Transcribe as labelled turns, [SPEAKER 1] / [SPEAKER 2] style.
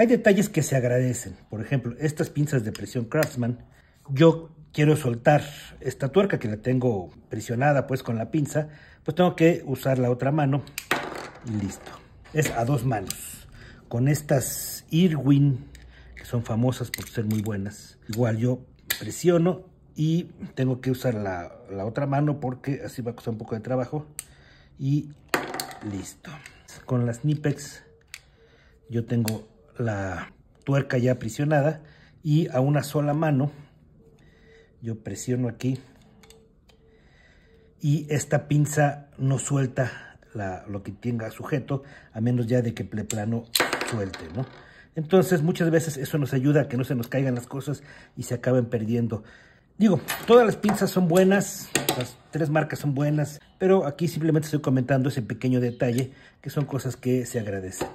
[SPEAKER 1] Hay detalles que se agradecen. Por ejemplo, estas pinzas de presión Craftsman. Yo quiero soltar esta tuerca que la tengo presionada pues con la pinza. Pues tengo que usar la otra mano y listo. Es a dos manos. Con estas Irwin, que son famosas por ser muy buenas. Igual yo presiono y tengo que usar la, la otra mano porque así va a costar un poco de trabajo. Y listo. Con las Nipex yo tengo la tuerca ya aprisionada y a una sola mano yo presiono aquí y esta pinza no suelta lo que tenga sujeto a menos ya de que el plano suelte, ¿no? Entonces muchas veces eso nos ayuda a que no se nos caigan las cosas y se acaben perdiendo. Digo, todas las pinzas son buenas, las tres marcas son buenas, pero aquí simplemente estoy comentando ese pequeño detalle que son cosas que se agradecen.